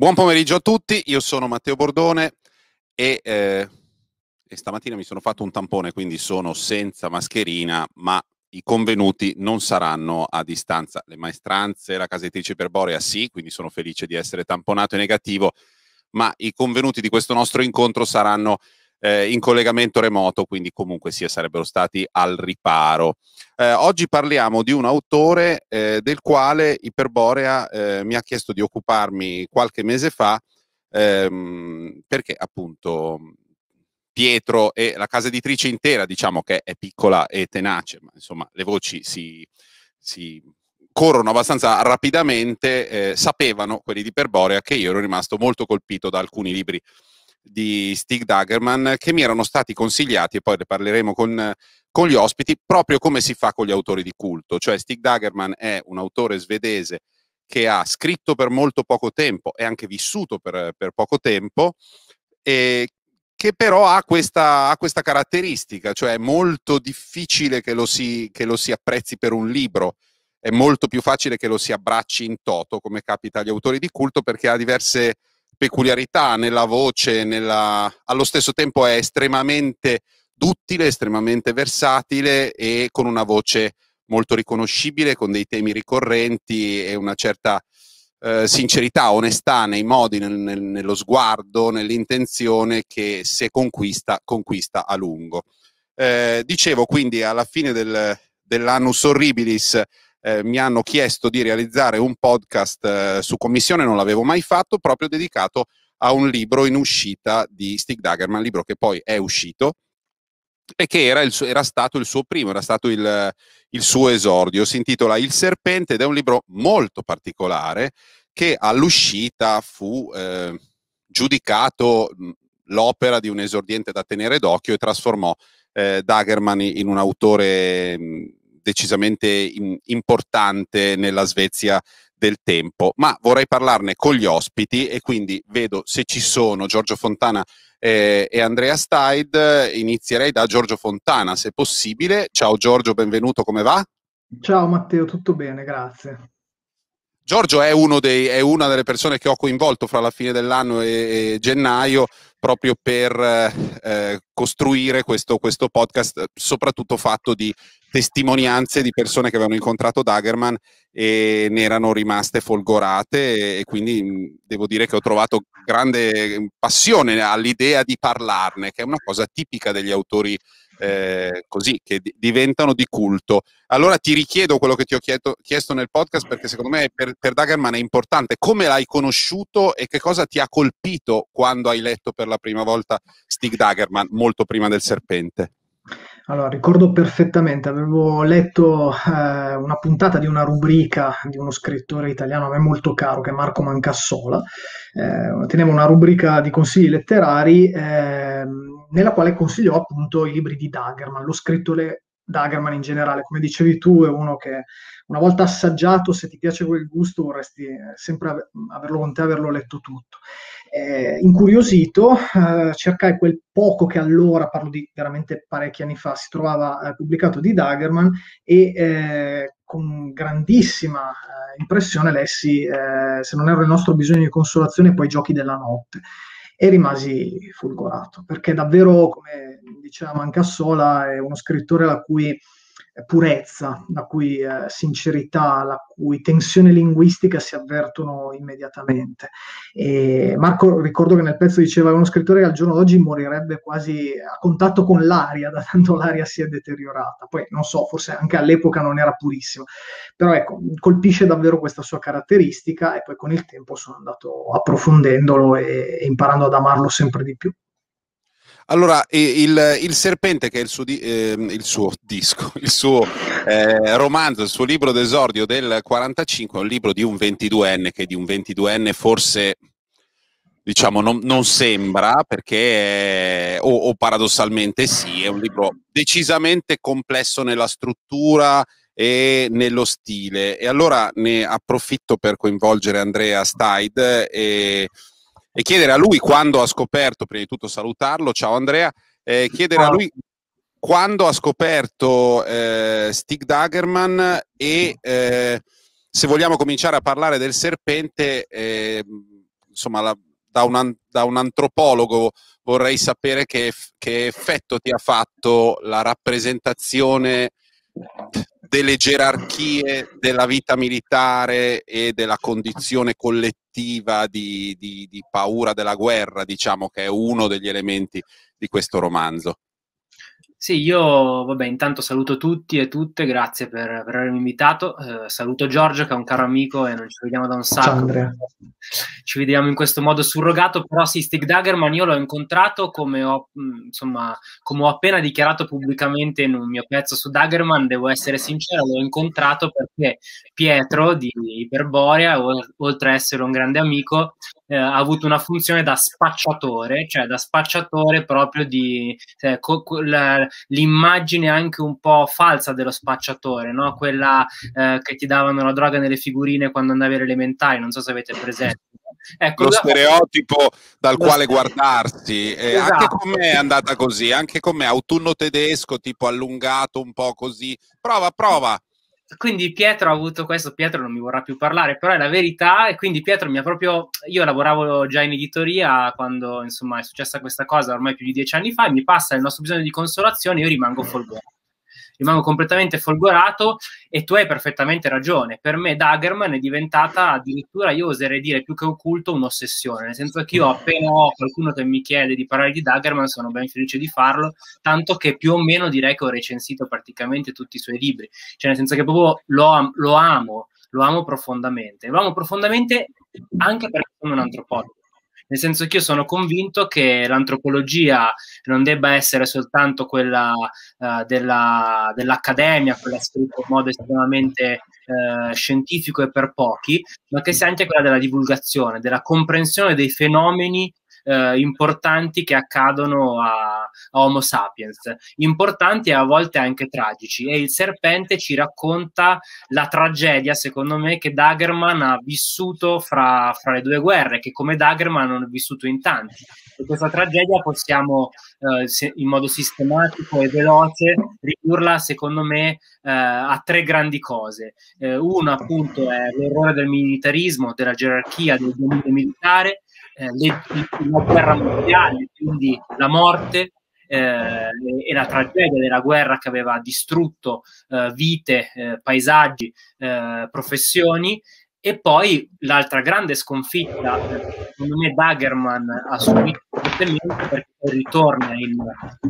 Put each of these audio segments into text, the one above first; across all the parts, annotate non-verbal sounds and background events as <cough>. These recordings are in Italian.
Buon pomeriggio a tutti, io sono Matteo Bordone e, eh, e, stamattina mi sono fatto un tampone, quindi sono senza mascherina, ma i convenuti non saranno a distanza. Le maestranze, la casa editrice Perborea sì, quindi sono felice di essere tamponato e negativo, ma i convenuti di questo nostro incontro saranno eh, in collegamento remoto, quindi comunque sia sarebbero stati al riparo. Eh, oggi parliamo di un autore eh, del quale Iperborea eh, mi ha chiesto di occuparmi qualche mese fa, ehm, perché appunto Pietro e la casa editrice intera, diciamo che è piccola e tenace, ma insomma le voci si, si corrono abbastanza rapidamente, eh, sapevano quelli di Iperborea che io ero rimasto molto colpito da alcuni libri di Stig Daggerman che mi erano stati consigliati e poi ne parleremo con, con gli ospiti, proprio come si fa con gli autori di culto. Cioè Stig Daggerman è un autore svedese che ha scritto per molto poco tempo e anche vissuto per, per poco tempo, e che però ha questa, ha questa, caratteristica, cioè è molto difficile che lo, si, che lo si apprezzi per un libro, è molto più facile che lo si abbracci in toto, come capita agli autori di culto, perché ha diverse peculiarità nella voce, nella... allo stesso tempo è estremamente duttile, estremamente versatile e con una voce molto riconoscibile, con dei temi ricorrenti e una certa eh, sincerità, onestà nei modi, nel, nel, nello sguardo, nell'intenzione che se conquista, conquista a lungo. Eh, dicevo quindi alla fine del, dell'annus horribilis eh, mi hanno chiesto di realizzare un podcast eh, su commissione, non l'avevo mai fatto, proprio dedicato a un libro in uscita di Stig Daggerman, libro che poi è uscito e che era, il, era stato il suo primo, era stato il, il suo esordio. Si intitola Il serpente ed è un libro molto particolare che all'uscita fu eh, giudicato l'opera di un esordiente da tenere d'occhio e trasformò eh, Dagerman in un autore mh, decisamente in, importante nella Svezia del tempo, ma vorrei parlarne con gli ospiti e quindi vedo se ci sono Giorgio Fontana eh, e Andrea Staid. Inizierei da Giorgio Fontana, se possibile. Ciao Giorgio, benvenuto, come va? Ciao Matteo, tutto bene, grazie. Giorgio è, dei, è, una delle persone che ho coinvolto fra la fine dell'anno e, e gennaio proprio per eh, costruire questo, questo, podcast, soprattutto fatto di testimonianze di persone che avevano incontrato Dagerman e ne erano rimaste folgorate e quindi devo dire che ho trovato grande passione all'idea di parlarne, che è una cosa tipica degli autori eh, così, che d- diventano di culto. Allora ti richiedo quello che ti ho chiesto, chiesto nel podcast perché secondo me per, per Dagerman è importante. Come l'hai conosciuto e che cosa ti ha colpito quando hai letto per la prima volta Stig Dagerman, molto prima del serpente? Allora, ricordo perfettamente, avevo letto eh, una puntata di una rubrica di uno scrittore italiano a me molto caro, che è Marco Mancassola. Eh, teneva una rubrica di consigli letterari eh, nella quale consigliò appunto i libri di Dagerman, lo scrittore Dagerman in generale. Come dicevi tu, è uno che una volta assaggiato, se ti piace quel gusto, vorresti sempre averlo con te, averlo letto tutto. Eh, incuriosito, eh, cercai quel poco che allora, parlo di veramente parecchi anni fa, si trovava eh, pubblicato di Daggerman e eh, con grandissima eh, impressione lessi, eh, se non ero il nostro bisogno di consolazione, poi Giochi della notte. E rimasi folgorato, perché davvero, come diceva Mancassola, è uno scrittore la cui purezza, la cui eh, sincerità, la cui tensione linguistica si avvertono immediatamente. E Marco, ricordo che nel pezzo diceva che uno scrittore che al giorno d'oggi morirebbe quasi a contatto con l'aria, da tanto l'aria si è deteriorata. Poi non so, forse anche all'epoca non era purissimo, però ecco, colpisce davvero questa sua caratteristica e poi con il tempo sono andato approfondendolo e, e imparando ad amarlo sempre di più. Allora, il, il serpente che è il suo, di, eh, il suo disco, <laughs> il suo eh, romanzo, il suo libro d'esordio del 45 è un libro di un 22enne che di un 22enne forse diciamo non, non sembra perché è, o, o paradossalmente sì, è un libro decisamente complesso nella struttura, e nello stile. E allora ne approfitto per coinvolgere Andrea Staid e e chiedere a lui quando ha scoperto, prima di tutto salutarlo, ciao Andrea, eh, chiedere ciao. a lui quando ha scoperto eh, Stig Dagerman e eh, se vogliamo cominciare a parlare del serpente, eh, insomma, la, da, un, da, un, antropologo vorrei sapere che, che effetto ti ha fatto la rappresentazione delle gerarchie della vita militare e della condizione collettiva di, di, di paura della guerra, diciamo che è uno degli elementi di questo romanzo. Sì, io vabbè, intanto saluto tutti e tutte, grazie per, per avermi invitato. Eh, saluto Giorgio che è un caro amico e non ci vediamo da un sacco. Ciao Andrea. Ci vediamo in questo modo surrogato, però sì, Stig Daggerman io l'ho incontrato come ho, mm, insomma, come ho appena dichiarato pubblicamente in un mio pezzo su Daggerman, devo essere sincero, l'ho incontrato perché Pietro di Iperborea, oltre ad essere un grande amico, eh, ha avuto una funzione da spacciatore, cioè da spacciatore proprio di cioè, co- la, l'immagine anche un po' falsa dello spacciatore, no? quella eh, che ti davano la droga nelle figurine quando andavi alle elementari, non so se avete presente. Ecco, lo stereotipo dal lo quale stereotipo. guardarsi. Eh, esatto. Anche con me è andata così, anche con me, autunno tedesco, tipo allungato un po' così. Prova, prova quindi Pietro ha avuto questo, Pietro non mi vorrà più parlare, però è la verità e quindi Pietro mi ha proprio, io lavoravo già in editoria quando insomma è successa questa cosa ormai più di dieci anni fa e mi passa il nostro bisogno di consolazione, io rimango mm. folgorato rimango completamente folgorato e tu hai perfettamente ragione. Per me Daggerman è diventata addirittura, io oserei dire, più che occulto, un'ossessione, nel senso che io appena ho qualcuno che mi chiede di parlare di Daggerman sono ben felice di farlo, tanto che più o meno direi che ho recensito praticamente tutti i suoi libri, cioè nel senso che proprio lo, am- lo amo, lo amo profondamente, lo amo profondamente anche perché sono un antropologo nel senso che io sono convinto che l'antropologia non debba essere soltanto quella eh, della, dell'accademia, quella scritta in modo estremamente eh, scientifico e per pochi, ma che sia anche quella della divulgazione, della comprensione dei fenomeni eh, importanti che accadono a, a, Homo sapiens, importanti e a volte anche tragici. E il serpente ci racconta la tragedia, secondo me, che Dagerman ha vissuto fra, fra le due guerre, che come Dagerman hanno vissuto in tanti. E questa tragedia possiamo eh, se, in modo sistematico e veloce ridurla, secondo me, eh, a tre grandi cose. Eh, una appunto è l'errore del militarismo, della gerarchia, del dominio militare, eh, la guerra mondiale, quindi la morte eh, e la tragedia della guerra che aveva distrutto eh, vite, eh, paesaggi, eh, professioni. E poi l'altra grande sconfitta, eh, secondo me, Dagerman ha subito fortemente perché ritorna in,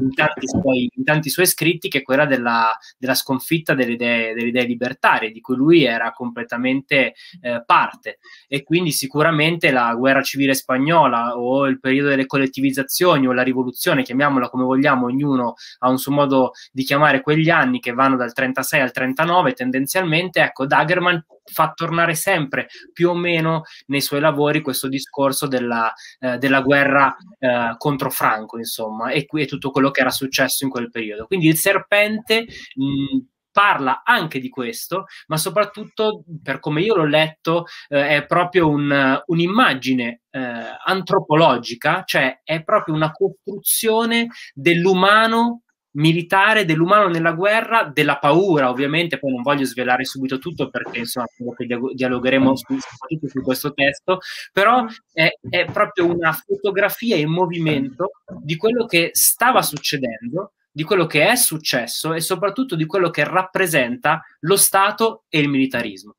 in, tanti, suoi, in tanti suoi, scritti, che è quella della, della sconfitta delle idee, delle idee, libertarie, di cui lui era completamente eh, parte. E quindi sicuramente la guerra civile spagnola o il periodo delle collettivizzazioni o la rivoluzione, chiamiamola come vogliamo, ognuno ha un suo modo di chiamare quegli anni che vanno dal 36 al 39 tendenzialmente, ecco, Dagerman fa tornare sempre più o meno nei suoi lavori questo discorso della, eh, della guerra eh, contro Francia bianco, insomma, e qui è tutto quello che era successo in quel periodo. Quindi il serpente mh, parla anche di questo, ma soprattutto, per come io l'ho letto, eh, è proprio un, un'immagine eh, antropologica, cioè è proprio una costruzione dell'umano militare dell'umano nella guerra, della paura, ovviamente, poi non voglio svelare subito tutto perché insomma credo che dialogheremo mm. su, su questo testo, però è, è proprio una fotografia in movimento di quello che stava succedendo, di quello che è successo e soprattutto di quello che rappresenta lo Stato e il militarismo.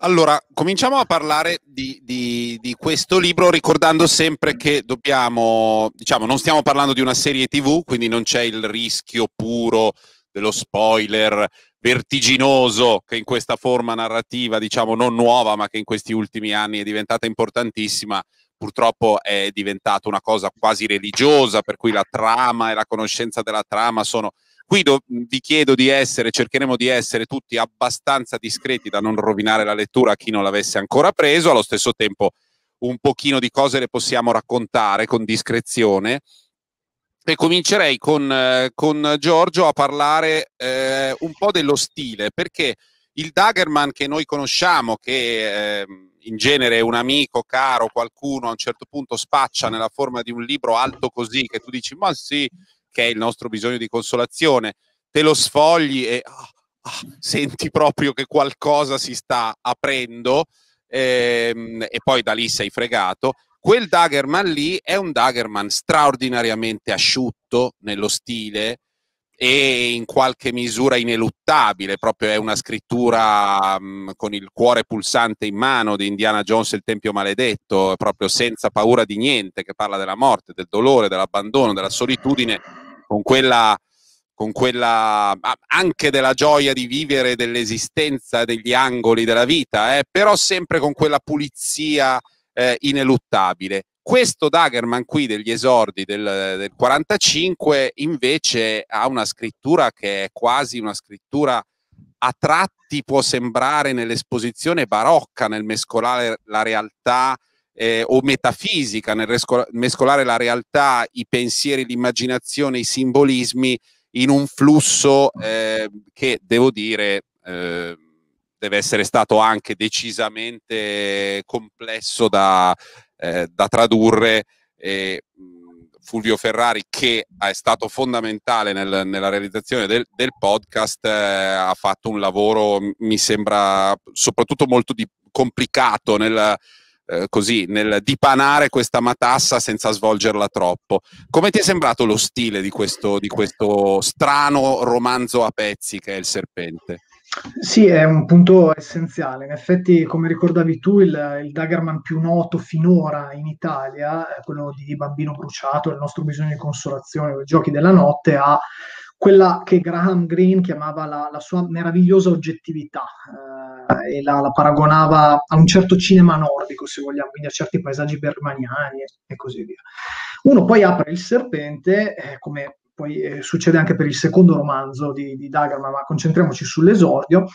Allora, cominciamo a parlare di, di, di, questo libro ricordando sempre che dobbiamo, diciamo, non stiamo parlando di una serie TV, quindi non c'è il rischio puro dello spoiler vertiginoso che in questa forma narrativa, diciamo, non nuova, ma che in questi ultimi anni è diventata importantissima, purtroppo è diventata una cosa quasi religiosa, per cui la trama e la conoscenza della trama sono Qui do, vi chiedo di essere, cercheremo di essere tutti abbastanza discreti da non rovinare la lettura a chi non l'avesse ancora preso, allo stesso tempo un pochino di cose le possiamo raccontare con discrezione. E comincerei con, eh, con Giorgio a parlare eh, un po' dello stile, perché il Daggerman che noi conosciamo, che eh, in genere un amico caro, qualcuno a un certo punto spaccia nella forma di un libro alto così, che tu dici, ma sì, che è il nostro bisogno di consolazione, te lo sfogli e ah, ah, senti proprio che qualcosa si sta aprendo ehm, e poi da lì sei fregato. Quel Daggerman lì è un Daggerman straordinariamente asciutto nello stile e in qualche misura ineluttabile, proprio è una scrittura mh, mm, con il cuore pulsante in mano di Indiana Jones il Tempio Maledetto, proprio senza paura di niente, che parla della morte, del dolore, dell'abbandono, della solitudine con quella, con quella anche della gioia di vivere dell'esistenza degli angoli della vita, eh, però sempre con quella pulizia eh, ineluttabile. Questo Dagerman qui degli esordi del, del 45 invece ha una scrittura che è quasi una scrittura a tratti può sembrare nell'esposizione barocca, nel mescolare la realtà eh, o metafisica nel mescolare la realtà, i pensieri, l'immaginazione, i simbolismi in un flusso eh, che devo dire eh, deve essere stato anche decisamente complesso da, eh, da tradurre. Fulvio Ferrari, che è stato fondamentale nel, nella realizzazione del, del podcast, eh, ha fatto un lavoro, mi sembra, soprattutto molto di, complicato nel, eh, così nel dipanare questa matassa senza svolgerla troppo. Come ti è sembrato lo stile di questo, di questo strano romanzo a pezzi che è Il Serpente? Sì, è un punto essenziale. In effetti, come ricordavi tu, il, il Daggerman più noto finora in Italia, quello di Bambino Bruciato, il nostro bisogno di consolazione, i giochi della notte, ha quella che Graham Greene chiamava la, la sua meravigliosa oggettività eh, e la, la, paragonava a un certo cinema nordico, se vogliamo, quindi a certi paesaggi bermaniani e, e così via. Uno poi apre il serpente, eh, come poi eh, succede anche per il secondo romanzo di, di Dagerman, ma concentriamoci sull'esordio,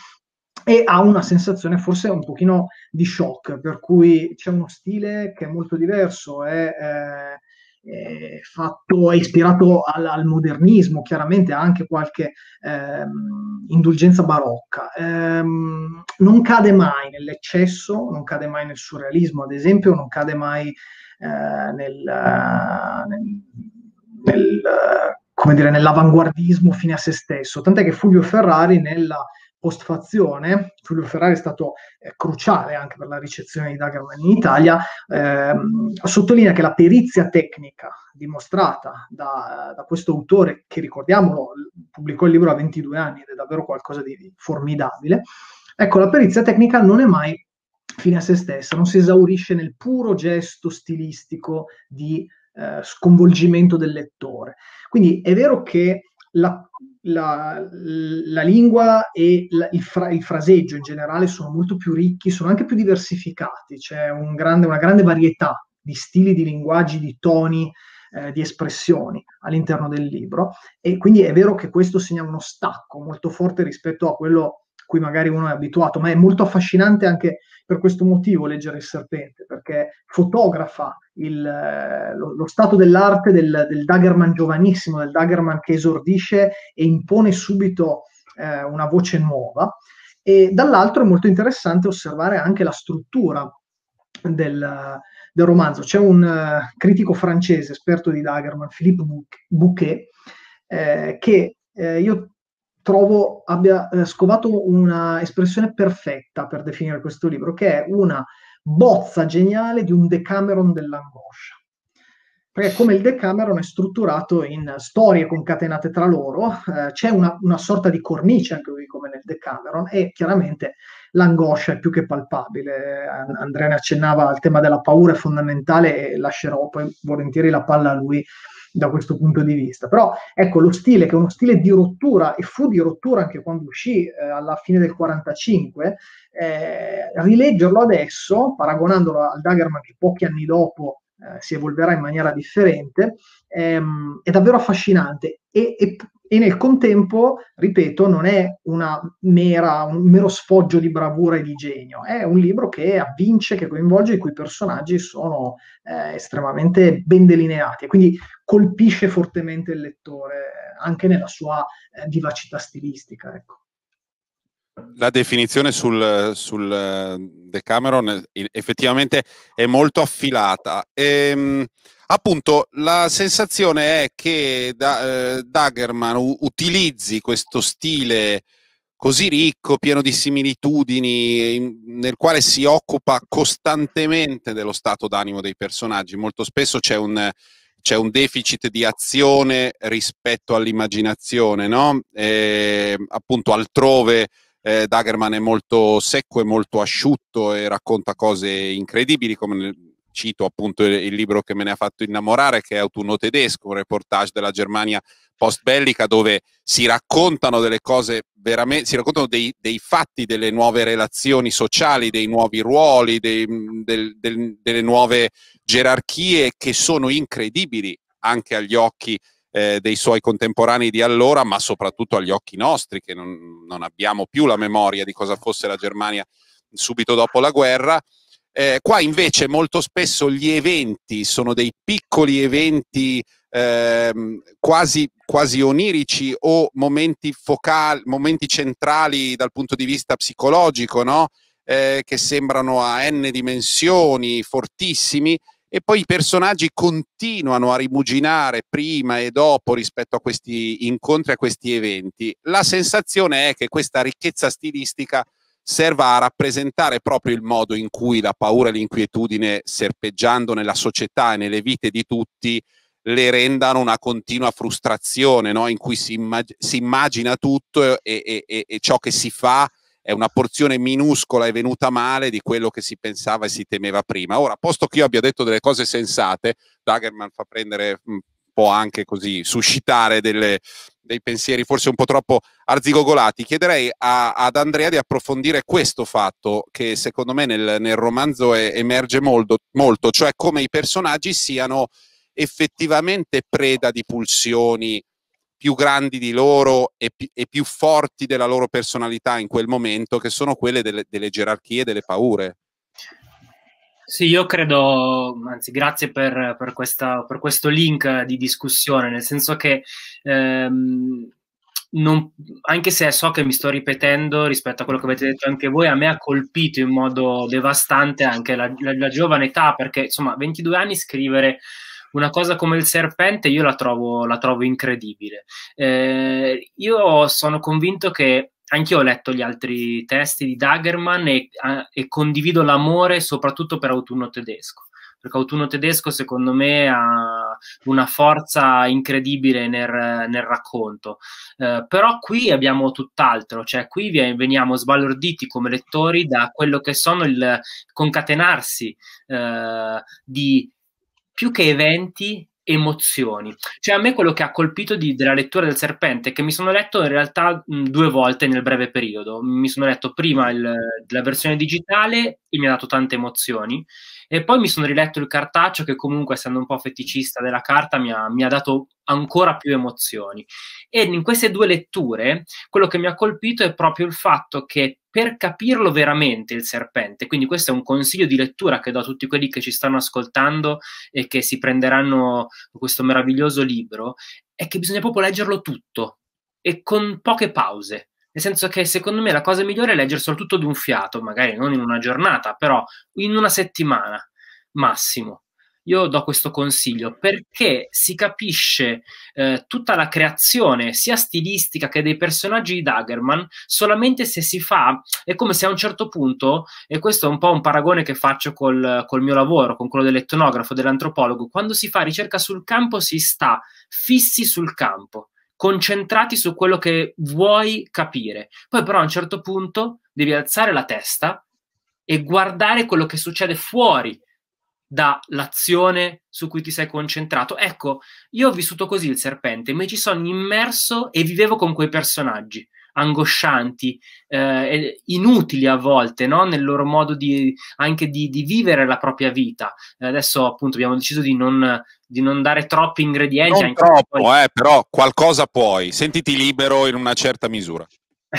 e ha una sensazione forse un pochino di shock, per cui c'è uno stile che è molto diverso, è, eh, eh, fatto, è ispirato al, al, modernismo, chiaramente anche qualche ehm, indulgenza barocca. Ehm, non cade mai nell'eccesso, non cade mai nel surrealismo, ad esempio, non cade mai eh, nel, eh, nel, nel, eh, come dire, nell'avanguardismo fine a se stesso. Tant'è che Fulvio Ferrari nella postfazione, Giulio Ferrari è stato eh, cruciale anche per la ricezione di Dagerman in Italia, ehm, sottolinea che la perizia tecnica dimostrata da, da questo autore, che ricordiamolo, pubblicò il libro a 22 anni ed è davvero qualcosa di formidabile, ecco, la perizia tecnica non è mai fine a se stessa, non si esaurisce nel puro gesto stilistico di eh, sconvolgimento del lettore. Quindi è vero che la, la, la lingua e la, il, fra, il, fraseggio in generale sono molto più ricchi, sono anche più diversificati, c'è un grande, una grande varietà di stili, di linguaggi, di toni, eh, di espressioni all'interno del libro e quindi è vero che questo segna uno stacco molto forte rispetto a quello cui magari uno è abituato, ma è molto affascinante anche per questo motivo leggere il serpente, perché fotografa il, eh, lo, lo, stato dell'arte del, del Dagerman giovanissimo, del Daggerman che esordisce e impone subito eh, una voce nuova. E dall'altro è molto interessante osservare anche la struttura del, del romanzo. C'è un uh, critico francese, esperto di Daggerman, Philippe Bouquet, eh, che eh, io trovo abbia eh, scovato una espressione perfetta per definire questo libro, che è una bozza geniale di un Decameron dell'angoscia. Perché come il Decameron è strutturato in storie concatenate tra loro, eh, c'è una, una, sorta di cornice anche qui come nel Decameron e chiaramente l'angoscia è più che palpabile. Andrea ne accennava al tema della paura, è fondamentale e lascerò poi volentieri la palla a lui da questo punto di vista. Però ecco lo stile, che è uno stile di rottura, e fu di rottura anche quando uscì eh, alla fine del 45, eh, rileggerlo adesso, paragonandolo al Daggerman che pochi anni dopo eh, si evolverà in maniera differente, ehm, è davvero affascinante. E, e, e, nel contempo, ripeto, non è una mera, un mero sfoggio di bravura e di genio, è un libro che avvince, che coinvolge, i cui personaggi sono eh, estremamente ben delineati. Quindi colpisce fortemente il lettore, anche nella sua eh, vivacità stilistica. Ecco. La definizione sul, sul eh, Decameron eh, effettivamente è molto affilata. E, ehm, appunto, la sensazione è che da, eh, Dagerman utilizzi questo stile così ricco, pieno di similitudini, in, nel quale si occupa costantemente dello stato d'animo dei personaggi. Molto spesso c'è un c'è un deficit di azione rispetto all'immaginazione, no? E, appunto altrove eh, Dagerman è molto secco e molto asciutto e racconta cose incredibili come nel, cito appunto il libro che me ne ha fatto innamorare, che è Autunno tedesco, un reportage della Germania post-bellica dove si raccontano delle cose veramente, si raccontano dei, dei fatti, delle nuove relazioni sociali, dei nuovi ruoli, dei, mm, del, del, delle nuove gerarchie che sono incredibili anche agli occhi eh, dei suoi contemporanei di allora, ma soprattutto agli occhi nostri che non, non abbiamo più la memoria di cosa fosse la Germania subito dopo la guerra eh, qua invece molto spesso gli eventi sono dei piccoli eventi ehm, quasi, quasi, onirici o momenti, focali, momenti centrali dal punto di vista psicologico, no? eh, che sembrano a n dimensioni, fortissimi, e poi i personaggi continuano a rimuginare prima e dopo rispetto a questi incontri, a questi eventi. La sensazione è che questa ricchezza stilistica serva a rappresentare proprio il modo in cui la paura e l'inquietudine, serpeggiando nella società e nelle vite di tutti, le rendano una continua frustrazione, no? in cui si, immag- si immagina tutto e, e, e, e ciò che si fa è una porzione minuscola e venuta male di quello che si pensava e si temeva prima. Ora, posto che io abbia detto delle cose sensate, Dagerman fa prendere può anche così suscitare delle, dei pensieri forse un po' troppo arzigogolati. Chiederei a, ad Andrea di approfondire questo fatto che secondo me nel, nel romanzo è, emerge molto, molto, cioè come i personaggi siano effettivamente preda di pulsioni più grandi di loro e, pi, e più forti della loro personalità in quel momento, che sono quelle delle, delle gerarchie e delle paure. Sì, io credo, anzi grazie per, per, questa, per questo link di discussione, nel senso che ehm, non, anche se so che mi sto ripetendo rispetto a quello che avete detto anche voi, a me ha colpito in modo devastante anche la, la, la giovane età, perché insomma 22 anni scrivere una cosa come il serpente io la trovo, la trovo incredibile. Eh, io sono convinto che anch'io ho letto gli altri testi di Dagerman e, e condivido l'amore soprattutto per autunno tedesco perché Autunno Tedesco secondo me ha una forza incredibile nel, nel racconto. Eh, però qui abbiamo tutt'altro, cioè qui veniamo sbalorditi come lettori da quello che sono il concatenarsi eh, di più che eventi emozioni. Cioè a me quello che ha colpito di, della lettura del serpente è che mi sono letto in realtà mh, due volte nel breve periodo. Mi sono letto prima il, la versione digitale e mi ha dato tante emozioni e poi mi sono riletto il cartaccio che comunque, essendo un po' feticista della carta, mi ha, mi ha dato ancora più emozioni. E in queste due letture, quello che mi ha colpito è proprio il fatto che per capirlo veramente il serpente, quindi questo è un consiglio di lettura che do a tutti quelli che ci stanno ascoltando e che si prenderanno questo meraviglioso libro, è che bisogna proprio leggerlo tutto e con poche pause nel senso che secondo me la cosa migliore è leggere leggerselo tutto un fiato, magari non in una giornata, però in una settimana massimo. Io do questo consiglio perché si capisce eh, tutta la creazione sia stilistica che dei personaggi di Daggerman solamente se si fa, è come se a un certo punto, e questo è un po' un paragone che faccio col, col mio lavoro, con quello dell'etnografo, dell'antropologo, quando si fa ricerca sul campo si sta fissi sul campo concentrati su quello che vuoi capire. Poi però a un certo punto devi alzare la testa e guardare quello che succede fuori dall'azione su cui ti sei concentrato. Ecco, io ho vissuto così il serpente, mi ci sono immerso e vivevo con quei personaggi angoscianti, eh, inutili a volte no? nel loro modo di, anche di, di vivere la propria vita. Adesso appunto abbiamo deciso di non di non dare troppi ingredienti. Non troppo, poi... eh, però qualcosa puoi, sentiti libero in una certa misura. <laughs>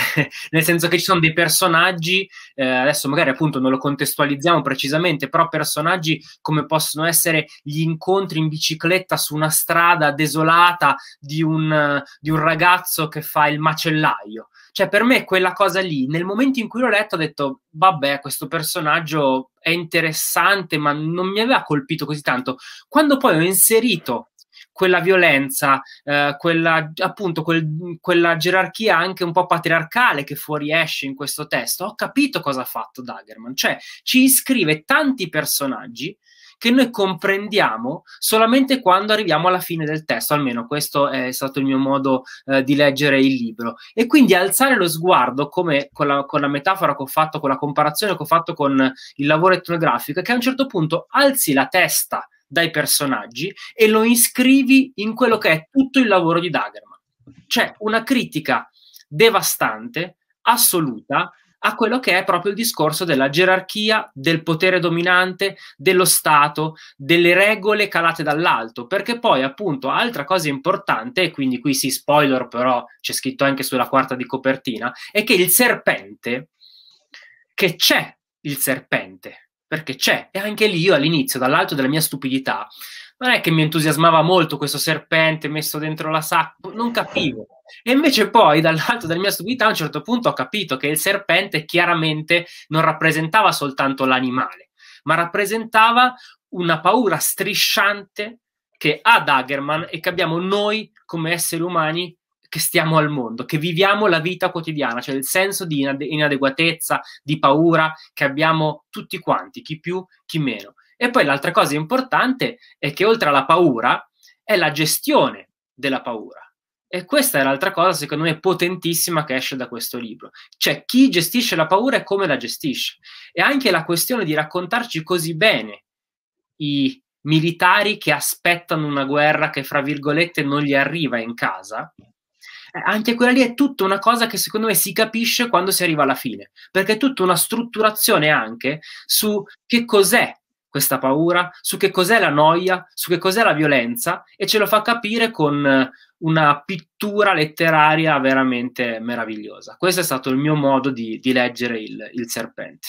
Nel senso che ci sono dei personaggi, eh, adesso magari appunto non lo contestualizziamo precisamente, però personaggi come possono essere gli incontri in bicicletta su una strada desolata di un, di un ragazzo che fa il macellaio cioè, per me quella cosa lì, nel momento in cui l'ho letto, ho detto, vabbè, questo personaggio è interessante, ma non mi aveva colpito così tanto. Quando poi ho inserito quella violenza, eh, quella, appunto, quel, quella gerarchia anche un po' patriarcale che fuoriesce in questo testo, ho capito cosa ha fatto Dagerman. Cioè, ci iscrive tanti personaggi che noi comprendiamo solamente quando arriviamo alla fine del testo, almeno questo è stato il mio modo eh, di leggere il libro. E quindi alzare lo sguardo, come con la, con la, metafora che ho fatto, con la comparazione che ho fatto con il lavoro etnografico, è che a un certo punto alzi la testa dai personaggi e lo iscrivi in quello che è tutto il lavoro di Dagerman. C'è una critica devastante, assoluta, a quello che è proprio il discorso della gerarchia, del potere dominante, dello Stato, delle regole calate dall'alto, perché poi appunto altra cosa importante, e quindi qui si sì, spoiler però c'è scritto anche sulla quarta di copertina, è che il serpente, che c'è il serpente, perché c'è, e anche lì io all'inizio, dall'alto della mia stupidità, non è che mi entusiasmava molto questo serpente messo dentro la sacca, non capivo e invece poi, dall'alto della mia stupidità, a un certo punto ho capito che il serpente chiaramente non rappresentava soltanto l'animale, ma rappresentava una paura strisciante che ha Daggerman e che abbiamo noi come esseri umani che stiamo al mondo, che viviamo la vita quotidiana, cioè il senso di inade- inadeguatezza, di paura che abbiamo tutti quanti, chi più, chi meno. E poi l'altra cosa importante è che oltre alla paura è la gestione della paura. E questa è l'altra cosa, secondo me, potentissima che esce da questo libro. Cioè, chi gestisce la paura e come la gestisce. E anche la questione di raccontarci così bene i militari che aspettano una guerra che, fra virgolette, non gli arriva in casa. Eh, anche quella lì è tutta una cosa che secondo me si capisce quando si arriva alla fine, perché è tutta una strutturazione anche su che cos'è questa paura, su che cos'è la noia, su che cos'è la violenza e ce lo fa capire con eh, una pittura letteraria veramente meravigliosa. Questo è stato il mio modo di, di leggere il, il serpente.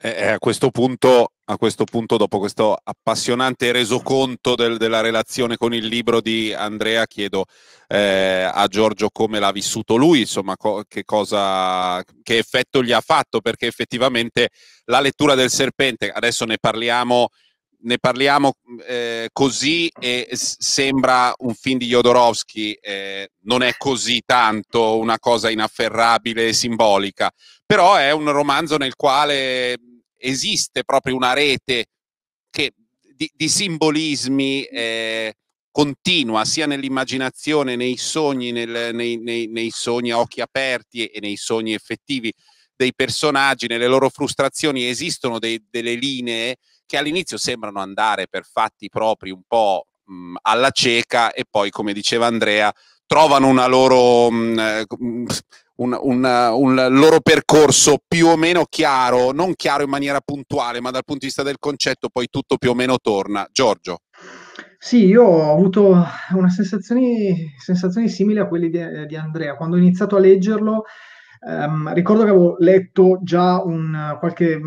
E eh, eh, a questo, punto, a questo punto, dopo questo appassionante resoconto del, della relazione con il libro di Andrea, chiedo eh, a Giorgio come l'ha vissuto lui, insomma, co- che, cosa, che effetto gli ha fatto, perché effettivamente la lettura del serpente, adesso ne parliamo ne parliamo mm, eh, così e sembra un film di Jodorowsky, eh, non è così tanto una cosa inafferrabile e simbolica, però è un romanzo nel quale esiste proprio una rete che, di, di, simbolismi eh, continua sia nell'immaginazione, nei sogni, nel, nei, nei, nei sogni a occhi aperti e nei sogni effettivi dei personaggi, nelle loro frustrazioni, esistono dei, delle linee che all'inizio sembrano andare per fatti propri un po' mh, mm, alla cieca e poi, come diceva Andrea, trovano una loro... Mh, mm, eh, mm, un, un, un, loro percorso più o meno chiaro, non chiaro in maniera puntuale, ma dal punto di vista del concetto poi tutto più o meno torna. Giorgio. Sì, io ho avuto una sensazione, simile a quelle di, eh, di, Andrea. Quando ho iniziato a leggerlo Um, ricordo che avevo letto già un, qualche mh,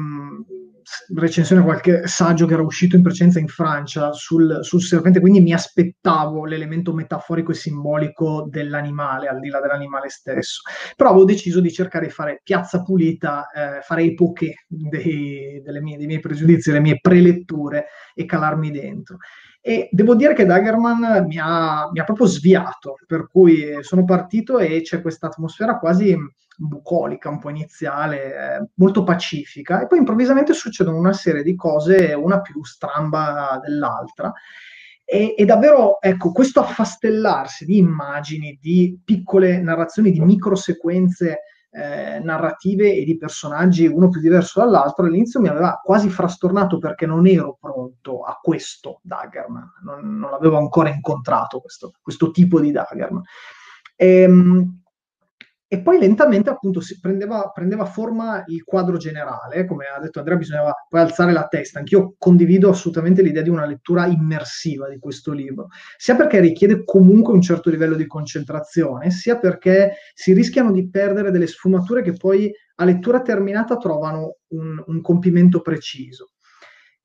mm, recensione, qualche saggio che era uscito in precedenza in Francia sul, sul, serpente, quindi mi aspettavo l'elemento metaforico e simbolico dell'animale, al di là dell'animale stesso. Però avevo deciso di cercare di fare piazza pulita, eh, fare epoche dei, mie, dei miei pregiudizi, delle mie preletture e calarmi dentro. E devo dire che Daggerman mi ha, mi ha proprio sviato, per cui eh, sono partito e c'è questa atmosfera quasi bucolica un po' iniziale, eh, molto pacifica, e poi improvvisamente succedono una serie di cose, una più stramba dell'altra. E, e, davvero, ecco, questo affastellarsi di immagini, di piccole narrazioni, di microsequenze eh, narrative e di personaggi, uno più diverso dall'altro, all'inizio mi aveva quasi frastornato perché non ero pronto a questo Daggerman, non, non l'avevo ancora incontrato questo, questo tipo di Daggerman. Ehm, e poi lentamente appunto si prendeva, prendeva, forma il quadro generale, come ha detto Andrea, bisognava poi alzare la testa. Anch'io condivido assolutamente l'idea di una lettura immersiva di questo libro, sia perché richiede comunque un certo livello di concentrazione, sia perché si rischiano di perdere delle sfumature che poi a lettura terminata trovano un, un compimento preciso.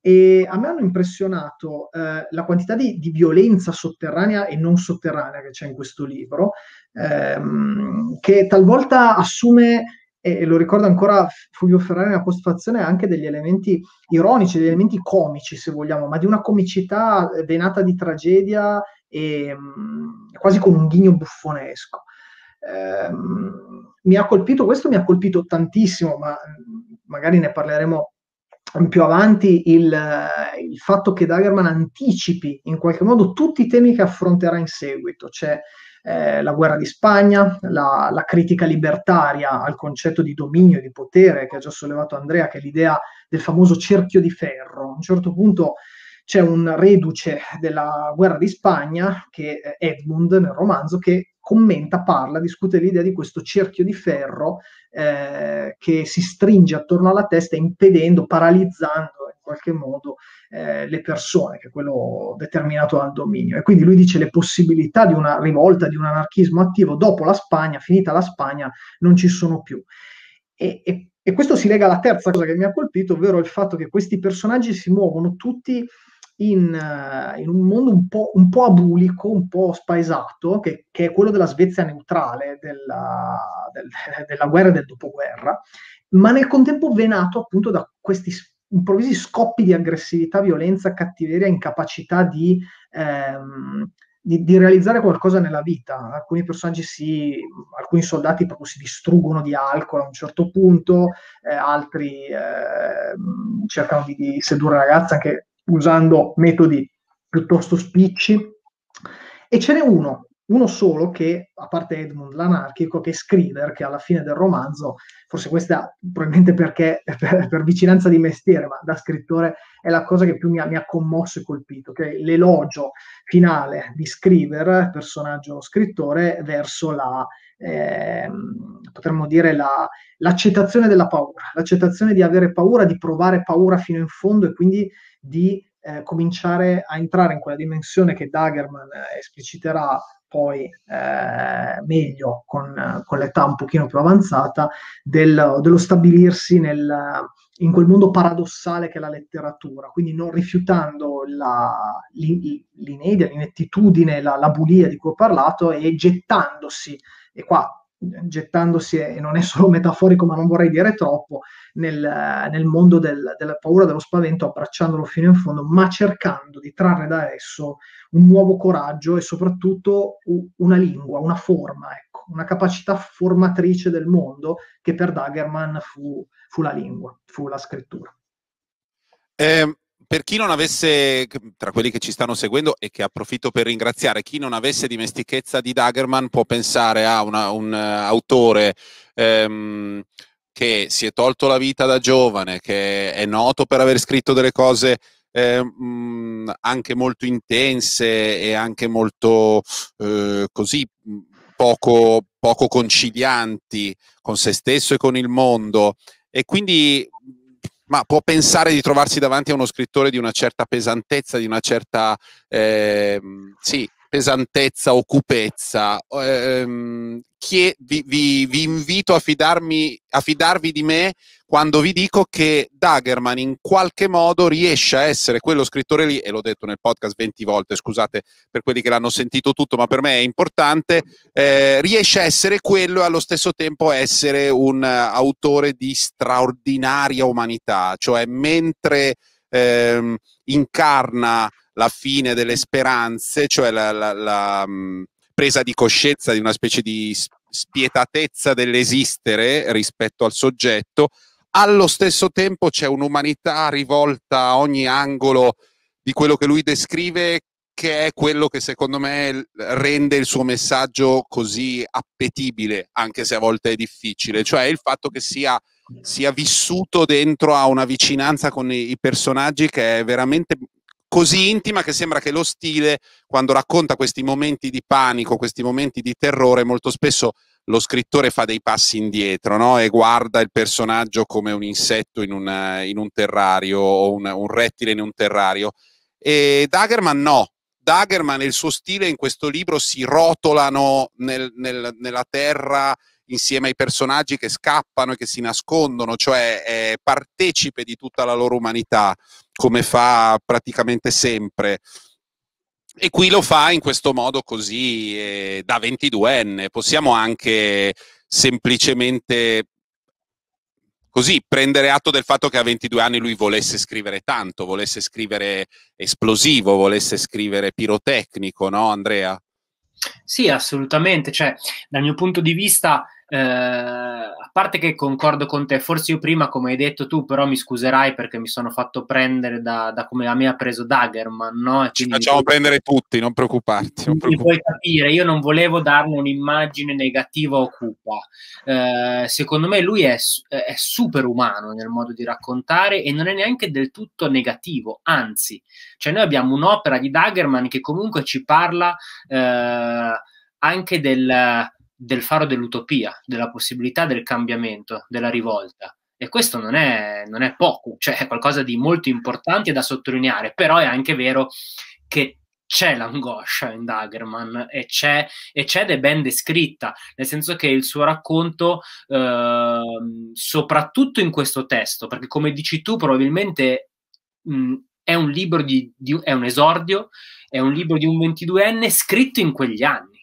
E a me hanno impressionato eh, la quantità di, di, violenza sotterranea e non sotterranea che c'è in questo libro, ehm, che talvolta assume, e lo ricordo ancora Fulvio Ferrari nella postfazione, anche degli elementi ironici, degli elementi comici, se vogliamo, ma di una comicità venata eh, di tragedia e mh, mm, quasi con un ghigno buffonesco. Eh, mi ha colpito, questo mi ha colpito tantissimo, ma mm, magari ne parleremo più avanti il, eh, il fatto che Dagerman anticipi in qualche modo tutti i temi che affronterà in seguito. C'è cioè, eh, la guerra di Spagna, la, la, critica libertaria al concetto di dominio e di potere che ha già sollevato Andrea, che è l'idea del famoso cerchio di ferro. A un certo punto c'è un reduce della guerra di Spagna, che è Edmund nel romanzo, che commenta, parla, discute l'idea di questo cerchio di ferro eh, che si stringe attorno alla testa impedendo, paralizzando in qualche modo eh, le persone, che è quello determinato dal dominio. E quindi lui dice le possibilità di una rivolta, di un anarchismo attivo dopo la Spagna, finita la Spagna, non ci sono più. E, e, e questo si lega alla terza cosa che mi ha colpito, ovvero il fatto che questi personaggi si muovono tutti in, eh, in un mondo un po', un po', abulico, un po' spaesato, che, che è quello della Svezia neutrale, della, del, <laughs> della guerra e del dopoguerra, ma nel contempo venato appunto da questi improvvisi scoppi di aggressività, violenza, cattiveria, incapacità di... Ehm, di, di, realizzare qualcosa nella vita. Alcuni personaggi si, alcuni soldati proprio si distruggono di alcol a un certo punto, eh, altri eh, cercano di, di sedurre ragazza, anche usando metodi piuttosto spicci. E ce n'è uno, uno solo che, a parte Edmund l'anarchico, che è Scriver, che alla fine del romanzo, forse questa probabilmente perché per, per vicinanza di mestiere, ma da scrittore è la cosa che più mi ha, mi ha commosso e colpito, che è l'elogio finale di Scriver, personaggio scrittore, verso la, eh, potremmo dire, la, l'accettazione della paura, l'accettazione di avere paura, di provare paura fino in fondo e quindi di eh, cominciare a entrare in quella dimensione che Dagerman eh, espliciterà poi eh, meglio con, con, l'età un pochino più avanzata del, dello stabilirsi nel, in quel mondo paradossale che è la letteratura, quindi non rifiutando la, l'inedia, l'inettitudine, la, la bulia di cui ho parlato e gettandosi, e qua gettandosi, e non è solo metaforico, ma non vorrei dire troppo, nel, nel mondo del, della paura, dello spavento, abbracciandolo fino in fondo, ma cercando di trarre da esso un nuovo coraggio e soprattutto una lingua, una forma, ecco, una capacità formatrice del mondo che per Dagerman fu, fu la lingua, fu la scrittura. Eh, per chi non avesse, tra quelli che ci stanno seguendo e che approfitto per ringraziare, chi non avesse dimestichezza di Daggerman può pensare a una, un eh, autore ehm, che si è tolto la vita da giovane, che è noto per aver scritto delle cose ehm, anche molto intense e anche molto eh, così mm, poco, poco concilianti con se stesso e con il mondo. E quindi ma può pensare di trovarsi davanti a uno scrittore di una certa pesantezza, di una certa eh, sì, pesantezza o cupezza. Ehm, vi, vi, vi, invito a, fidarmi, a fidarvi di me quando vi dico che Dagerman in qualche modo riesce a essere quello scrittore lì, e l'ho detto nel podcast 20 volte, scusate per quelli che l'hanno sentito tutto, ma per me è importante, eh, riesce a essere quello e allo stesso tempo essere un autore di straordinaria umanità, cioè mentre ehm, incarna la fine delle speranze, cioè la, la, la mh, mm, presa di coscienza di una specie di spietatezza dell'esistere rispetto al soggetto, allo stesso tempo c'è un'umanità rivolta a ogni angolo di quello che lui descrive, che è quello che secondo me rende il suo messaggio così appetibile, anche se a volte è difficile, cioè il fatto che sia sia vissuto dentro a una vicinanza con i, i personaggi che è veramente così intima che sembra che lo stile, quando racconta questi momenti di panico, questi momenti di terrore, molto spesso lo scrittore fa dei passi indietro no? e guarda il personaggio come un insetto in, una, in un terrario o un, un, rettile in un terrario. E Dagerman no. Dagerman e il suo stile in questo libro si rotolano nel, nel, nella terra, insieme ai personaggi che scappano e che si nascondono, cioè è eh, partecipe di tutta la loro umanità, come fa praticamente sempre. E qui lo fa in questo modo così eh, da 22enne. Possiamo anche semplicemente così prendere atto del fatto che a 22 anni lui volesse scrivere tanto, volesse scrivere esplosivo, volesse scrivere pirotecnico, no Andrea? Sì, assolutamente. Cioè, dal mio punto di vista, eh, a parte che concordo con te, forse io prima, come hai detto tu, però mi scuserai perché mi sono fatto prendere da, da come a me ha preso Daggerman. No? Ci facciamo dico, prendere tutti, non preoccuparti. Non preoccuparti. Puoi capire, io non volevo darne un'immagine negativa o cupa. Eh, secondo me lui è, è super umano nel modo di raccontare e non è neanche del tutto negativo, anzi, cioè noi abbiamo un'opera di Daggerman che comunque ci parla eh, anche del del faro dell'utopia, della possibilità del cambiamento, della rivolta. E questo non è, non è poco, cioè è qualcosa di molto importante da sottolineare, però è anche vero che c'è l'angoscia in Dagerman e c'è, ed è ben descritta, nel senso che il suo racconto, eh, soprattutto in questo testo, perché come dici tu, probabilmente mh, è un libro di, di, è un esordio, è un libro di un ventiduenne scritto in quegli anni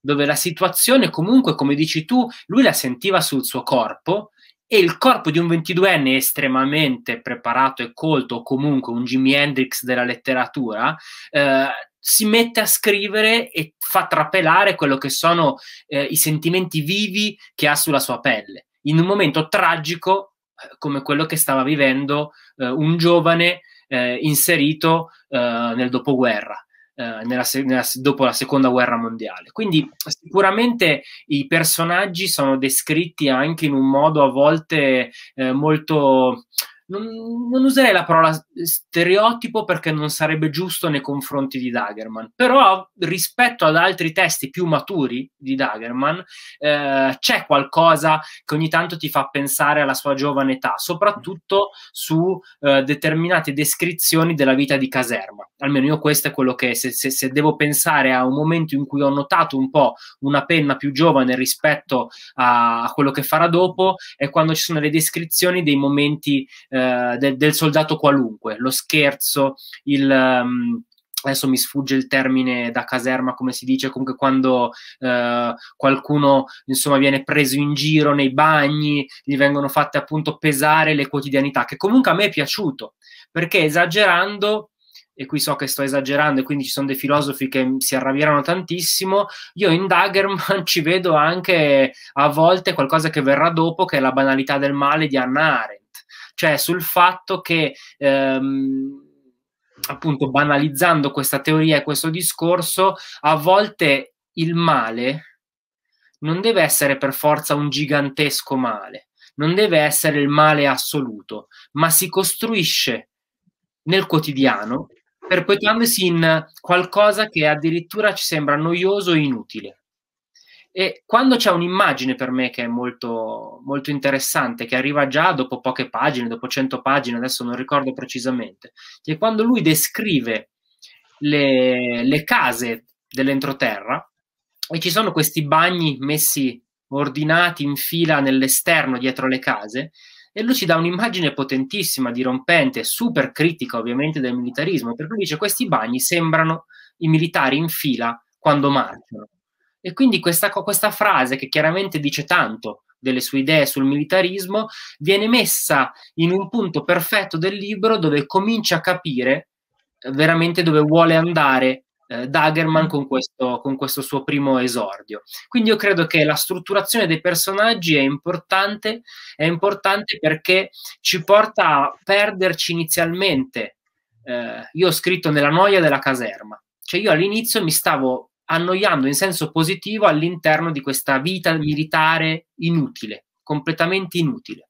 dove la situazione comunque, come dici tu, lui la sentiva sul suo corpo e il corpo di un 22enne estremamente preparato e colto, o comunque un Jimi Hendrix della letteratura, eh, si mette a scrivere e fa trapelare quello che sono eh, i sentimenti vivi che ha sulla sua pelle, in un momento tragico eh, come quello che stava vivendo eh, un giovane eh, inserito eh, nel dopoguerra eh, nella, nella, dopo la seconda guerra mondiale. Quindi sicuramente i personaggi sono descritti anche in un modo a volte eh, molto non, non, userei la parola stereotipo perché non sarebbe giusto nei confronti di Daggerman, però rispetto ad altri testi più maturi di Daggerman eh, c'è qualcosa che ogni tanto ti fa pensare alla sua giovane età, soprattutto su eh, determinate descrizioni della vita di caserma. Almeno io questo è quello che se, se, se devo pensare a un momento in cui ho notato un po' una penna più giovane rispetto a, a quello che farà dopo, è quando ci sono le descrizioni dei momenti eh, eh, del, soldato qualunque, lo scherzo, il... Um, adesso mi sfugge il termine da caserma come si dice comunque quando eh, qualcuno insomma viene preso in giro nei bagni gli vengono fatte appunto pesare le quotidianità che comunque a me è piaciuto perché esagerando e qui so che sto esagerando e quindi ci sono dei filosofi che si arrabbieranno tantissimo, io in Daggerman <laughs> ci vedo anche a volte qualcosa che verrà dopo, che è la banalità del male di Annare cioè sul fatto che ehm, appunto banalizzando questa teoria e questo discorso, a volte il male non deve essere per forza un gigantesco male, non deve essere il male assoluto, ma si costruisce nel quotidiano perpetuandosi in qualcosa che addirittura ci sembra noioso e inutile. E quando c'è un'immagine per me che è molto, molto interessante, che arriva già dopo poche pagine, dopo 100 pagine, adesso non ricordo precisamente, che quando lui descrive le, le case dell'entroterra e ci sono questi bagni messi ordinati in fila nell'esterno dietro le case e lui ci dà un'immagine potentissima, dirompente, super critica ovviamente del militarismo, perché lui dice questi bagni sembrano i militari in fila quando marciano e quindi questa, questa frase, che chiaramente dice tanto delle sue idee sul militarismo, viene messa in un punto perfetto del libro dove comincia a capire eh, veramente dove vuole andare eh, Dagerman con questo, con questo, suo primo esordio. Quindi io credo che la strutturazione dei personaggi è importante, è importante perché ci porta a perderci inizialmente. Eh, io ho scritto nella noia della caserma, cioè io all'inizio mi stavo annoiando in senso positivo all'interno di questa vita militare inutile, completamente inutile.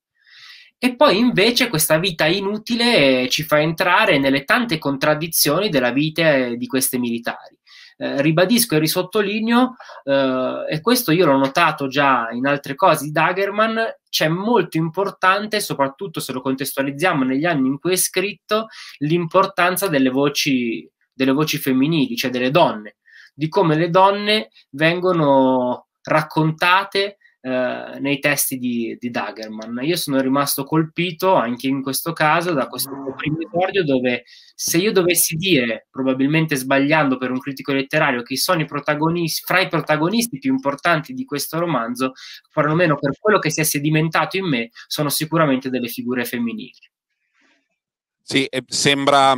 E poi invece questa vita inutile eh, ci fa entrare nelle tante contraddizioni della vita eh, di queste militari. Eh, ribadisco e risottolineo, eh, e questo io l'ho notato già in altre cose di Dagerman, c'è molto importante, soprattutto se lo contestualizziamo negli anni in cui è scritto, l'importanza delle voci, delle voci femminili, cioè delle donne di come le donne vengono raccontate eh, nei testi di, di Dagerman. Io sono rimasto colpito anche in questo caso da questo primo episodio dove se io dovessi dire, probabilmente sbagliando per un critico letterario, chi sono i protagonisti, fra i protagonisti più importanti di questo romanzo, perlomeno per quello che si è sedimentato in me, sono sicuramente delle figure femminili. Sì, sembra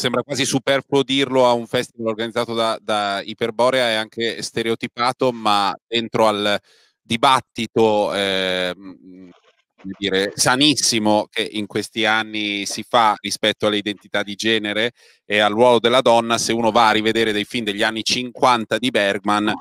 sembra quasi superfluo dirlo a un festival organizzato da, da Iperborea e anche stereotipato, ma dentro al dibattito eh, dire, sanissimo che in questi anni si fa rispetto alle identità di genere e al ruolo della donna, se uno va a rivedere dei film degli anni 50 di Bergman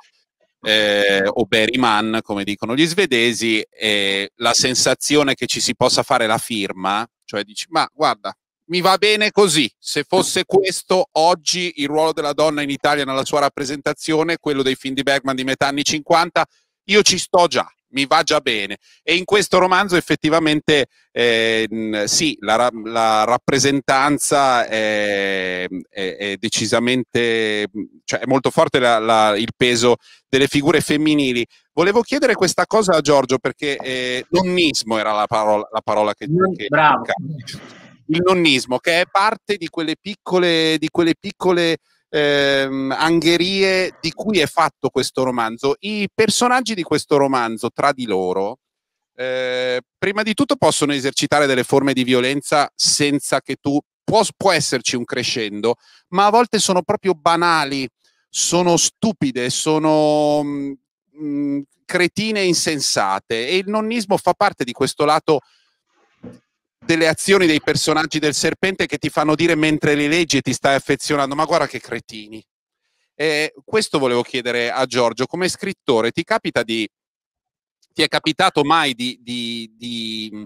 eh, o Berryman, come dicono gli svedesi, eh, la sensazione che ci si possa fare la firma, cioè dici ma guarda, mi va bene così. Se fosse questo oggi il ruolo della donna in Italia nella sua rappresentazione, quello dei film di Bergman di metà anni 50, io ci sto già, mi va già bene. E in questo romanzo effettivamente eh, sì, la, la rappresentanza è, è, è, decisamente, cioè è molto forte la, la, il peso delle figure femminili. Volevo chiedere questa cosa a Giorgio perché eh, nonnismo era la parola, parola che... Mm, che Bravo. Che il nonnismo, che è parte di quelle piccole, di quelle piccole ehm, angherie di cui è fatto questo romanzo. I personaggi di questo romanzo, tra di loro, eh, prima di tutto possono esercitare delle forme di violenza senza che tu... Può, può esserci un crescendo, ma a volte sono proprio banali, sono stupide, sono mh, mm, mm, cretine insensate e il nonnismo fa parte di questo lato delle azioni dei personaggi del serpente che ti fanno dire mentre li leggi e ti stai affezionando, ma guarda che cretini. E questo volevo chiedere a Giorgio, come scrittore ti capita di... ti è capitato mai di, di, di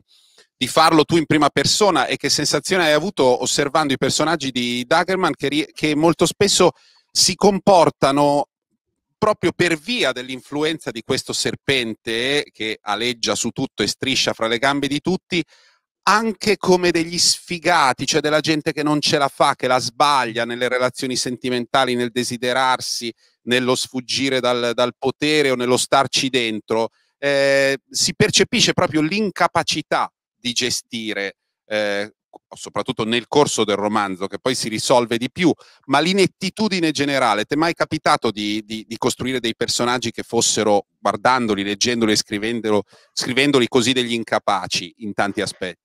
di farlo tu in prima persona e che sensazione hai avuto osservando i personaggi di Daggerman che, che, molto spesso si comportano proprio per via dell'influenza di questo serpente che aleggia su tutto e striscia fra le gambe di tutti, anche come degli sfigati, cioè della gente che non ce la fa, che la sbaglia nelle relazioni sentimentali, nel desiderarsi, nello sfuggire dal, dal potere o nello starci dentro, eh, si percepisce proprio l'incapacità di gestire, eh, soprattutto nel corso del romanzo, che poi si risolve di più, ma l'inettitudine generale. Ti è mai capitato di, di, di costruire dei personaggi che fossero, guardandoli, leggendoli e scrivendoli così degli incapaci in tanti aspetti?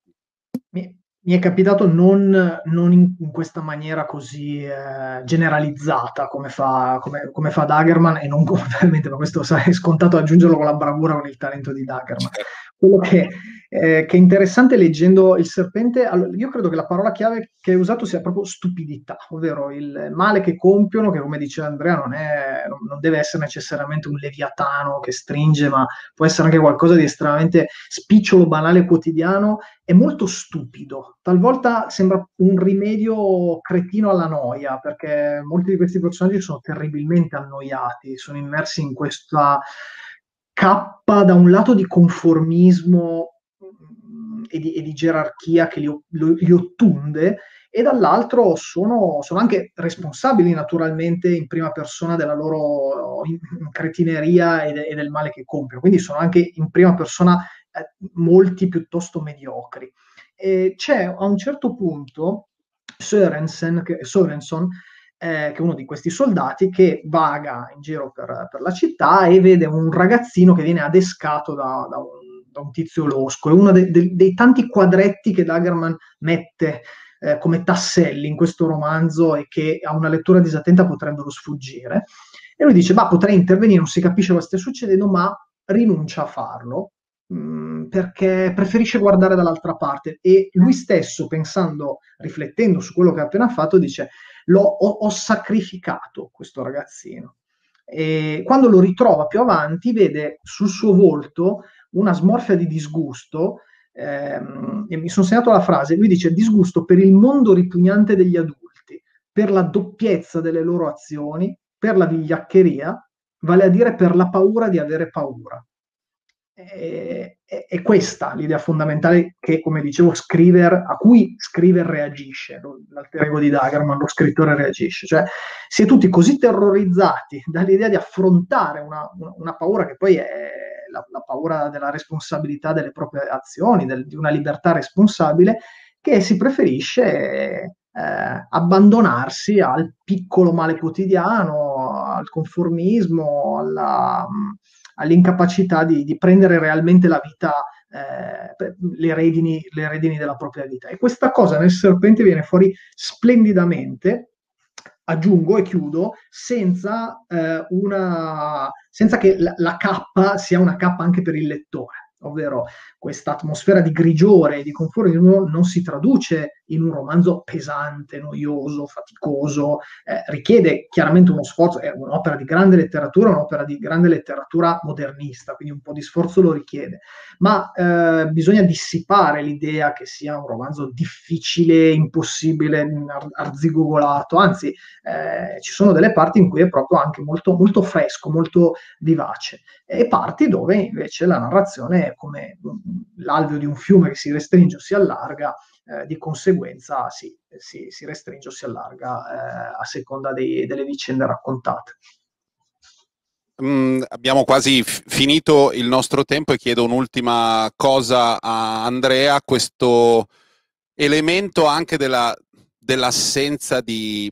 Mi, mi è capitato non, non in, in, questa maniera così eh, generalizzata come fa, come, come fa Dagerman, e non come <laughs> ma questo è scontato aggiungerlo con la bravura, con il talento di Daggerman. Certo. Quello che eh, che è interessante leggendo il serpente. io credo che la parola chiave che hai usato sia proprio stupidità, ovvero il male che compiono, che come diceva Andrea non, è, non deve essere necessariamente un leviatano che stringe, ma può essere anche qualcosa di estremamente spicciolo, banale, quotidiano, è molto stupido. Talvolta sembra un rimedio cretino alla noia, perché molti di questi personaggi sono terribilmente annoiati, sono immersi in questa cappa da un lato di conformismo Mm, e, di, e di gerarchia che li, li ottunde e dall'altro sono, sono, anche responsabili naturalmente in prima persona della loro cretineria e, de, e, del male che compiono, quindi sono anche in prima persona eh, molti piuttosto mediocri. E c'è a un certo punto Sorensen, che, Sorenson, eh, che è uno di questi soldati, che vaga in giro per, per, la città e vede un ragazzino che viene adescato da, da un da un tizio losco, è uno de, de, dei tanti quadretti che Dagerman mette eh, come tasselli in questo romanzo e che a una lettura disattenta potrebbero sfuggire. E lui dice, ma potrei intervenire, non si capisce cosa stia succedendo, ma rinuncia a farlo mm, perché preferisce guardare dall'altra parte e lui stesso pensando, riflettendo su quello che ha appena fatto, dice l'ho ho, ho sacrificato questo ragazzino e eh, quando lo ritrova più avanti, vede sul suo volto una smorfia di disgusto. Ehm, e mi sono segnato la frase: lui dice disgusto per il mondo ripugnante degli adulti, per la doppiezza delle loro azioni, per la vigliaccheria, vale a dire per la paura di avere paura. Eh, è, questa l'idea fondamentale che, come dicevo, Scriver, a cui Scriver reagisce, l'alter ego di Dagerman, lo scrittore reagisce. Cioè, si è tutti così terrorizzati dall'idea di affrontare una, una, paura che poi è la, la, paura della responsabilità delle proprie azioni, del, di una libertà responsabile, che si preferisce eh, abbandonarsi al piccolo male quotidiano, al conformismo, alla, all'incapacità di, di prendere realmente la vita, eh, le, redini, le redini della propria vita. E questa cosa nel serpente viene fuori splendidamente aggiungo e chiudo, senza, eh, una, senza che la, la K sia una K anche per il lettore, ovvero questa atmosfera di grigiore e di conformismo non si traduce in un romanzo pesante, noioso, faticoso, eh, richiede chiaramente uno sforzo, è un'opera di grande letteratura, un'opera di grande letteratura modernista, quindi un po' di sforzo lo richiede, ma eh, bisogna dissipare l'idea che sia un romanzo difficile, impossibile, mm, ar- arzigogolato, anzi eh, ci sono delle parti in cui è proprio anche molto, molto fresco, molto vivace, e parti dove invece la narrazione è come mm, l'alveo di un fiume che si restringe o si allarga eh, di conseguenza sì, si, si, restringe o si allarga eh, a seconda dei, delle vicende raccontate. Mm, abbiamo quasi f- finito il nostro tempo e chiedo un'ultima cosa a Andrea, questo elemento anche della, dell'assenza di,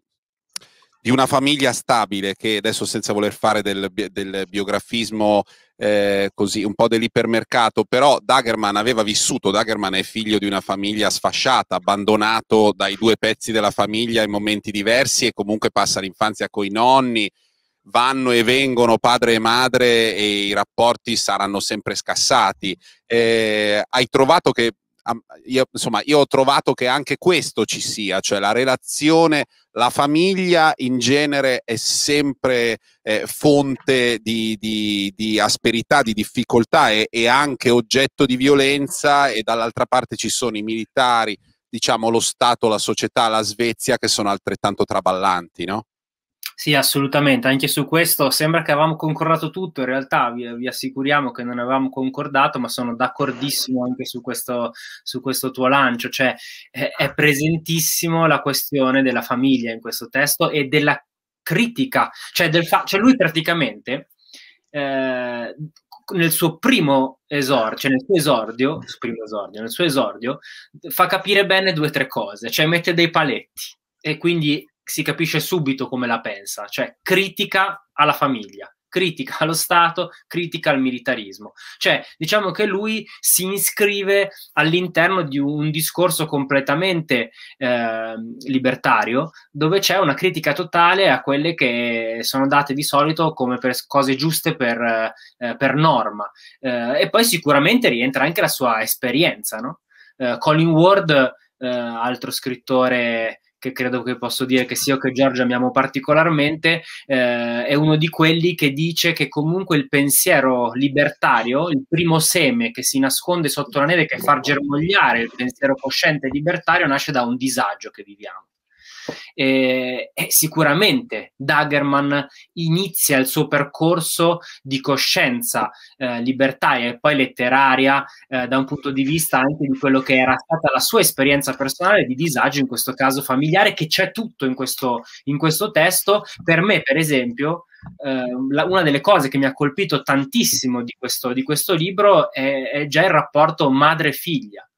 di, una famiglia stabile, che adesso senza voler fare del, del biografismo eh, così un po' dell'ipermercato, però Dagerman aveva vissuto, Dagerman è figlio di una famiglia sfasciata, abbandonato dai due pezzi della famiglia in momenti diversi e comunque passa l'infanzia coi nonni, vanno e vengono padre e madre e i rapporti saranno sempre scassati. Eh, hai trovato che io, insomma, io ho trovato che anche questo ci sia, cioè la relazione, la famiglia in genere è sempre eh, fonte di, di, di, asperità, di difficoltà e, e anche oggetto di violenza e dall'altra parte ci sono i militari, diciamo lo Stato, la società, la Svezia che sono altrettanto traballanti, no? Sì, assolutamente, anche su questo sembra che avevamo concordato tutto, in realtà vi, vi assicuriamo che non avevamo concordato, ma sono d'accordissimo anche su questo, su questo tuo lancio, cioè è, è presentissimo la questione della famiglia in questo testo e della critica, cioè, del fa- cioè lui praticamente eh, nel suo primo esordio, cioè nel suo esordio, primo esordio, nel suo esordio, fa capire bene due o tre cose, cioè mette dei paletti e quindi si capisce subito come la pensa, cioè critica alla famiglia, critica allo Stato, critica al militarismo. Cioè, diciamo che lui si iscrive all'interno di un discorso completamente eh, libertario, dove c'è una critica totale a quelle che sono date di solito come cose giuste per, eh, per norma. Eh, e poi sicuramente rientra anche la sua esperienza, no? Eh, Colin Ward, eh, altro scrittore che credo che posso dire che sia io che Giorgio amiamo particolarmente, eh, è uno di quelli che dice che comunque il pensiero libertario, il primo seme che si nasconde sotto la neve, che far germogliare il pensiero cosciente libertario, nasce da un disagio che viviamo. Eh, eh, sicuramente Daggerman inizia il suo percorso di coscienza eh, libertaria e poi letteraria eh, da un punto di vista anche di quello che era stata la sua esperienza personale di disagio, in questo caso familiare, che c'è tutto in questo, in questo testo. Per me, per esempio, ehm, una delle cose che mi ha colpito tantissimo di questo, di questo libro è, è già il rapporto madre-figlia.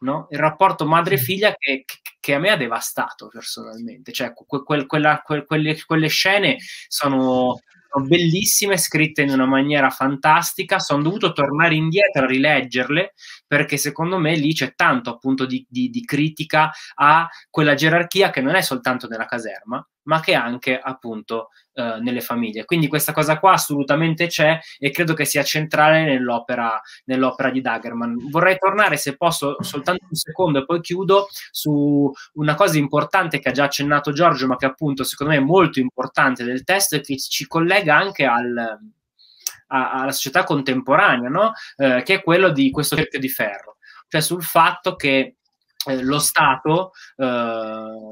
No? il rapporto madre-figlia che, che a me ha devastato personalmente. Cioè, quel, quella, quel, quelle, quelle, scene sono, sono bellissime, scritte in una maniera fantastica. Sono dovuto tornare indietro a rileggerle perché secondo me lì c'è tanto appunto di, di, di critica a quella gerarchia che non è soltanto nella caserma, ma che anche appunto eh, nelle famiglie. Quindi questa cosa qua assolutamente c'è e credo che sia centrale nell'opera, nell'opera di Daggerman. Vorrei tornare, se posso, soltanto un secondo e poi chiudo, su una cosa importante che ha già accennato Giorgio, ma che appunto secondo me è molto importante del testo e che ci collega anche al, a, alla società contemporanea, no? eh, che è quello di questo cerchio di ferro, cioè sul fatto che eh, lo, Stato, eh,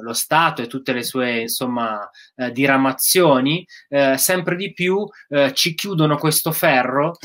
lo Stato, e tutte le sue insomma, eh, diramazioni eh, sempre di più eh, ci chiudono questo ferro,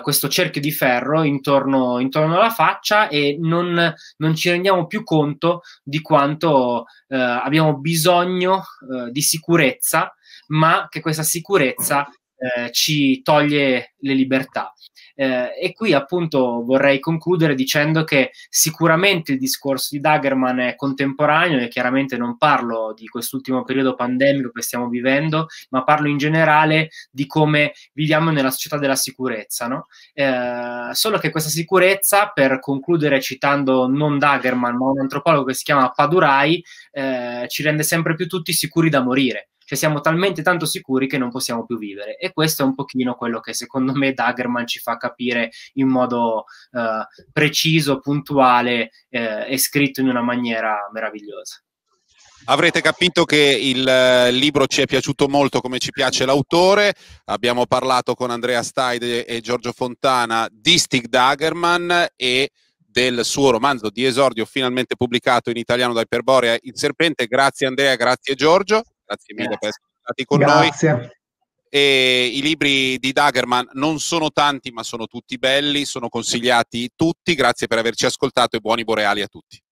questo cerchio di ferro intorno, intorno alla faccia e non, non, ci rendiamo più conto di quanto abbiamo bisogno di sicurezza, ma che questa sicurezza eh, ci toglie le libertà. Eh, e qui appunto vorrei concludere dicendo che sicuramente il discorso di Dagerman è contemporaneo e chiaramente non parlo di quest'ultimo periodo pandemico che stiamo vivendo, ma parlo in generale di come viviamo nella società della sicurezza. No? Eh, solo che questa sicurezza, per concludere citando non Dagerman ma un antropologo che si chiama Padurai, eh, ci rende sempre più tutti sicuri da morire cioè siamo talmente tanto sicuri che non possiamo più vivere. E questo è un pochino quello che secondo me Daggerman ci fa capire in modo eh, preciso, puntuale eh, e scritto in una maniera meravigliosa. Avrete capito che il eh, libro ci è piaciuto molto come ci piace l'autore. Abbiamo parlato con Andrea Staide e Giorgio Fontana di Stig Dagerman e del suo romanzo di esordio finalmente pubblicato in italiano da Iperborea, Il Serpente. Grazie Andrea, grazie Giorgio grazie mille grazie. per essere stati con grazie. noi. E I libri di Dagerman non sono tanti, ma sono tutti belli, sono consigliati tutti. Grazie per averci ascoltato e buoni boreali a tutti.